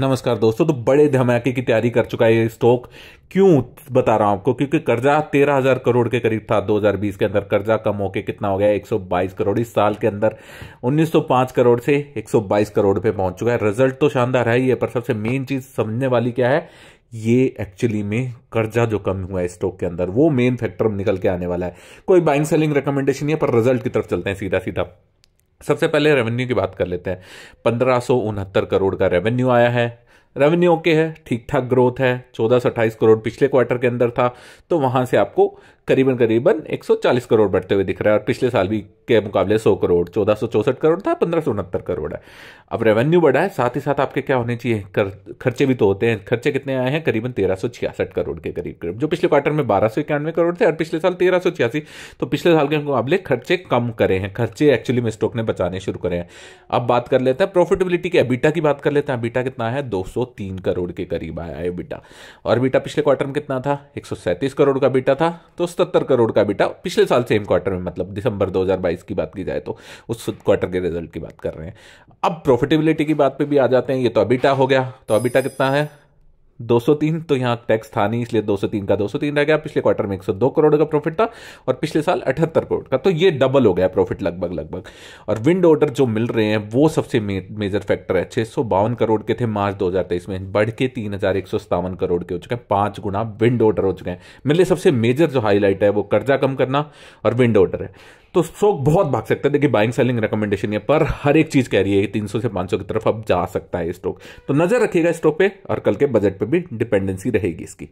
नमस्कार दोस्तों तो बड़े धमाके की तैयारी कर चुका है ये स्टॉक क्यों बता रहा हूं आपको क्योंकि कर्जा तेरह हजार करोड़ के करीब था 2020 के अंदर कर्जा कम होकर कितना हो गया 122 करोड़ इस साल के अंदर 1905 करोड़ से 122 करोड़ पे पहुंच चुका है रिजल्ट तो शानदार है ये पर सबसे मेन चीज समझने वाली क्या है ये एक्चुअली में कर्जा जो कम हुआ है स्टॉक के अंदर वो मेन फैक्टर निकल के आने वाला है कोई बाइंग सेलिंग रिकमेंडेशन है पर रिजल्ट की तरफ चलते हैं सीधा सीधा सबसे पहले रेवेन्यू की बात कर लेते हैं पंद्रह करोड़ का रेवेन्यू आया है रेवेन्यू ओके है ठीक ठाक ग्रोथ है चौदह सौ अट्ठाईस करोड़ पिछले क्वार्टर के अंदर था तो वहाँ से आपको करीबन करीबन 140 करोड़ बढ़ते हुए दिख रहा है और पिछले साल भी के मुकाबले 100 करोड़ चौदह करोड़ था पंद्रह करोड़ है अब रेवेन्यू बढ़ा है साथ ही साथ आपके क्या होने चाहिए कर, खर्चे भी तो होते हैं खर्चे कितने आए हैं करीबन तेरह करोड़ के करीब करीब जो पिछले क्वार्टर में बारह करोड़ थे और पिछले साल तेरह तो पिछले साल के मुकाबले खर्चे कम करे हैं खर्चे एक्चुअली में स्टॉक ने बचाने शुरू करे हैं अब बात कर लेते हैं प्रॉफिटेबिलिटी के अबीटा की बात कर लेते हैं अबीटा कितना है दो करोड़ के करीब आया है बीटा और बीटा पिछले क्वार्टर में कितना था एक करोड़ का बीटा था तो सत्तर करोड़ का बेटा पिछले साल सेम क्वार्टर में मतलब दिसंबर 2022 की बात की जाए तो उस क्वार्टर के रिजल्ट की बात कर रहे हैं अब प्रॉफिटेबिलिटी की बात पे भी आ जाते हैं ये तो अबिटा हो गया तो अबिटा कितना है 203 तो यहां टैक्स था नहीं इसलिए 203 का 203 रह गया पिछले क्वार्टर में 102 करोड़ का प्रॉफिट था और पिछले साल अठहत्तर करोड़ का तो ये डबल हो गया प्रॉफिट लगभग लगभग और विंड ऑर्डर जो मिल रहे हैं वो सबसे मे, मेजर फैक्टर है छह करोड़ के थे मार्च दो में बढ़ के तीन करोड़ के हो चुके हैं पांच गुना विंड ऑर्डर हो चुके हैं मेरे सबसे मेजर जो हाईलाइट है वो कर्जा कम करना और विंड ऑर्डर है तो स्टॉक बहुत भाग सकता है देखिए बाइंग सेलिंग रिकमेंडेशन है पर हर एक चीज़ कह रही है तीन सौ से पांच सौ की तरफ अब जा सकता है स्टॉक तो नज़र रखिएगा स्टॉक पे और कल के बजट पे भी डिपेंडेंसी रहेगी इसकी